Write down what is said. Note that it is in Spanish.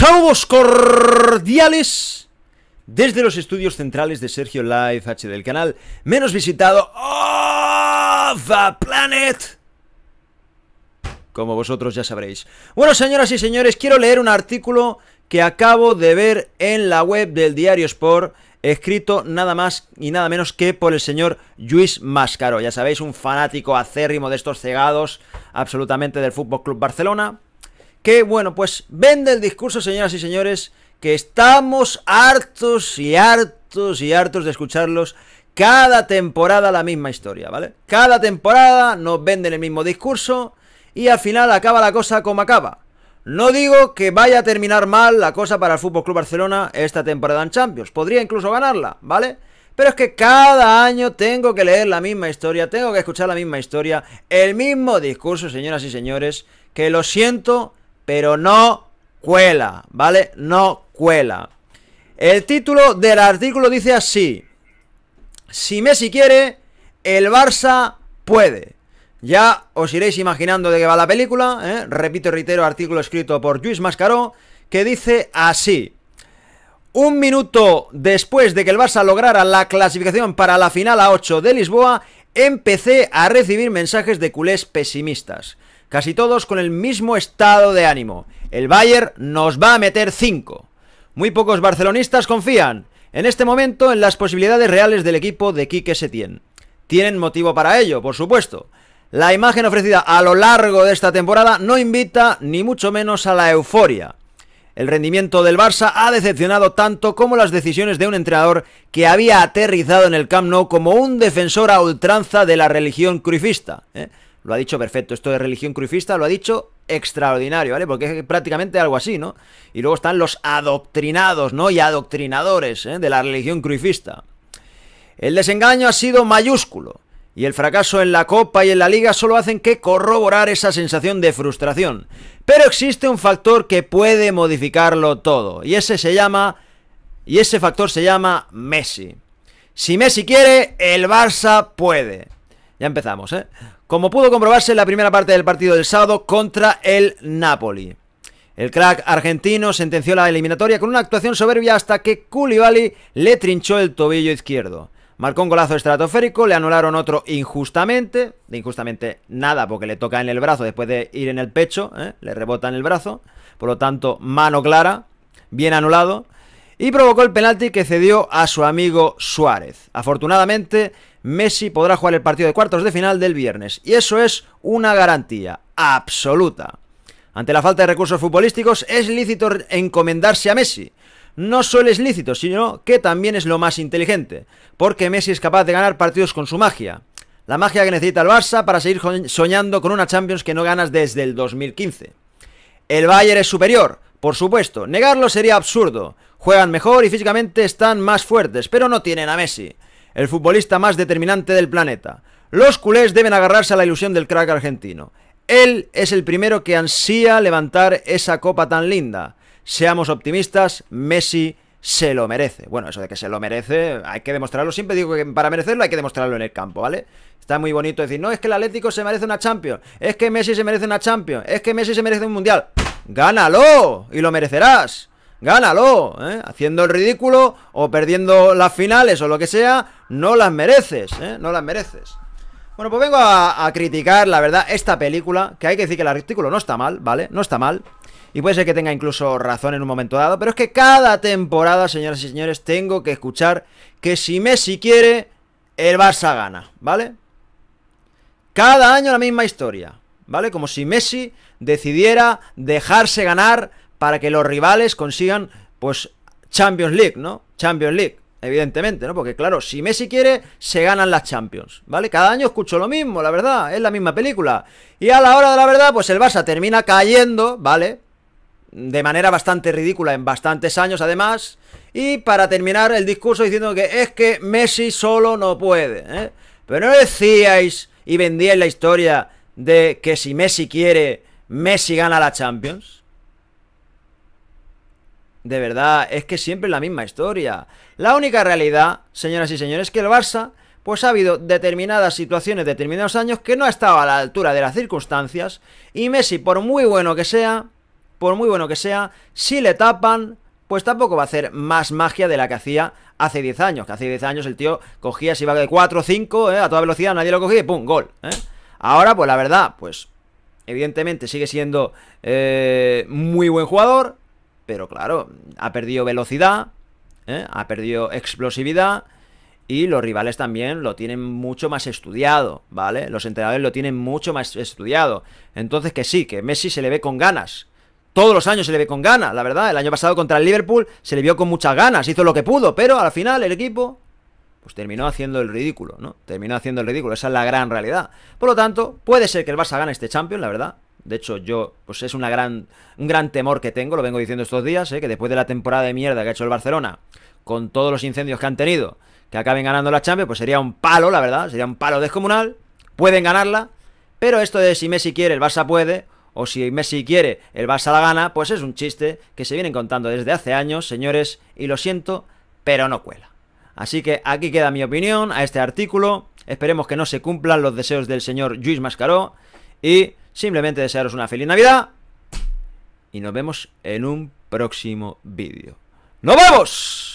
Saludos cordiales desde los estudios centrales de Sergio Live H del canal menos visitado of the planet. Como vosotros ya sabréis. Bueno, señoras y señores, quiero leer un artículo que acabo de ver en la web del diario Sport, escrito nada más y nada menos que por el señor Luis Máscaro, Ya sabéis, un fanático acérrimo de estos cegados absolutamente del Fútbol Club Barcelona que, bueno, pues vende el discurso, señoras y señores, que estamos hartos y hartos y hartos de escucharlos cada temporada la misma historia, ¿vale? Cada temporada nos venden el mismo discurso y al final acaba la cosa como acaba. No digo que vaya a terminar mal la cosa para el Fútbol Club Barcelona esta temporada en Champions, podría incluso ganarla, ¿vale? Pero es que cada año tengo que leer la misma historia, tengo que escuchar la misma historia, el mismo discurso, señoras y señores, que lo siento, pero no cuela, ¿vale? No cuela. El título del artículo dice así. Si Messi quiere, el Barça puede. Ya os iréis imaginando de qué va la película. ¿eh? Repito y reitero, artículo escrito por Luis Mascaró, que dice así. Un minuto después de que el Barça lograra la clasificación para la final a 8 de Lisboa, empecé a recibir mensajes de culés pesimistas casi todos con el mismo estado de ánimo. El Bayern nos va a meter 5. Muy pocos barcelonistas confían en este momento en las posibilidades reales del equipo de Quique Setién. Tienen motivo para ello, por supuesto. La imagen ofrecida a lo largo de esta temporada no invita ni mucho menos a la euforia. El rendimiento del Barça ha decepcionado tanto como las decisiones de un entrenador que había aterrizado en el Camp Nou como un defensor a ultranza de la religión crucifista. ¿eh? Lo ha dicho perfecto. Esto de religión crucifista lo ha dicho extraordinario, ¿vale? Porque es prácticamente algo así, ¿no? Y luego están los adoctrinados, ¿no? Y adoctrinadores ¿eh? de la religión crucifista. El desengaño ha sido mayúsculo. Y el fracaso en la Copa y en la Liga solo hacen que corroborar esa sensación de frustración. Pero existe un factor que puede modificarlo todo. Y ese se llama. Y ese factor se llama Messi. Si Messi quiere, el Barça puede. Ya empezamos, ¿eh? Como pudo comprobarse en la primera parte del partido del sábado contra el Napoli. El crack argentino sentenció la eliminatoria con una actuación soberbia hasta que Koulibaly le trinchó el tobillo izquierdo. Marcó un golazo estratosférico, le anularon otro injustamente, de injustamente nada porque le toca en el brazo después de ir en el pecho, ¿eh? le rebota en el brazo, por lo tanto mano clara, bien anulado, y provocó el penalti que cedió a su amigo Suárez. Afortunadamente, Messi podrá jugar el partido de cuartos de final del viernes. Y eso es una garantía absoluta. Ante la falta de recursos futbolísticos, es lícito encomendarse a Messi. No solo es lícito, sino que también es lo más inteligente, porque Messi es capaz de ganar partidos con su magia. La magia que necesita el Barça para seguir soñando con una Champions que no ganas desde el 2015. El Bayern es superior, por supuesto, negarlo sería absurdo. Juegan mejor y físicamente están más fuertes, pero no tienen a Messi el futbolista más determinante del planeta. Los culés deben agarrarse a la ilusión del crack argentino. Él es el primero que ansía levantar esa copa tan linda. Seamos optimistas, Messi se lo merece. Bueno, eso de que se lo merece, hay que demostrarlo. Siempre digo que para merecerlo hay que demostrarlo en el campo, ¿vale? Está muy bonito decir, no, es que el Atlético se merece una Champions, es que Messi se merece una Champions, es que Messi se merece un Mundial. ¡Gánalo! Y lo merecerás gánalo, ¿eh? haciendo el ridículo o perdiendo las finales o lo que sea, no las mereces, ¿eh? no las mereces. Bueno, pues vengo a, a, criticar, la verdad, esta película, que hay que decir que el artículo no está mal, ¿vale? No está mal. Y puede ser que tenga incluso razón en un momento dado, pero es que cada temporada, señoras y señores, tengo que escuchar que si Messi quiere, el Barça gana, ¿vale? Cada año la misma historia, ¿vale? Como si Messi decidiera dejarse ganar para que los rivales consigan, pues, Champions League, ¿no? Champions League, evidentemente, ¿no? Porque claro, si Messi quiere, se ganan las Champions, ¿vale? Cada año escucho lo mismo, la verdad, es la misma película. Y a la hora de la verdad, pues el Barça termina cayendo, ¿vale? de manera bastante ridícula en bastantes años además. Y para terminar el discurso diciendo que es que Messi solo no puede. ¿eh? Pero no decíais y vendíais la historia de que si Messi quiere, Messi gana la Champions. De verdad, es que siempre es la misma historia. La única realidad, señoras y señores, que el Barça, pues ha habido determinadas situaciones, determinados años que no ha estado a la altura de las circunstancias. Y Messi, por muy bueno que sea, por muy bueno que sea, si le tapan, pues tampoco va a hacer más magia de la que hacía hace 10 años. Que hace 10 años el tío cogía, Si iba de 4 o 5, a toda velocidad, nadie lo cogía y ¡pum! ¡Gol! Eh. Ahora, pues la verdad, pues evidentemente sigue siendo eh, muy buen jugador, pero claro, ha perdido velocidad, ¿eh? ha perdido explosividad y los rivales también lo tienen mucho más estudiado, ¿vale? Los entrenadores lo tienen mucho más estudiado. Entonces que sí, que Messi se le ve con ganas. Todos los años se le ve con ganas, la verdad. El año pasado contra el Liverpool se le vio con muchas ganas, hizo lo que pudo, pero al final el equipo pues terminó haciendo el ridículo, ¿no? Terminó haciendo el ridículo, esa es la gran realidad. Por lo tanto, puede ser que el Barça gane este Champions, la verdad. De hecho, yo, pues es una gran, un gran temor que tengo, lo vengo diciendo estos días, ¿eh? que después de la temporada de mierda que ha hecho el Barcelona, con todos los incendios que han tenido, que acaben ganando la Champions, pues sería un palo, la verdad, sería un palo descomunal. Pueden ganarla, pero esto de si Messi quiere, el Barça puede, o si Messi quiere, el Barça la gana, pues es un chiste que se vienen contando desde hace años, señores, y lo siento, pero no cuela. Así que aquí queda mi opinión a este artículo. Esperemos que no se cumplan los deseos del señor Luis Mascaró y Simplemente desearos una feliz Navidad. Y nos vemos en un próximo vídeo. ¡Nos vemos!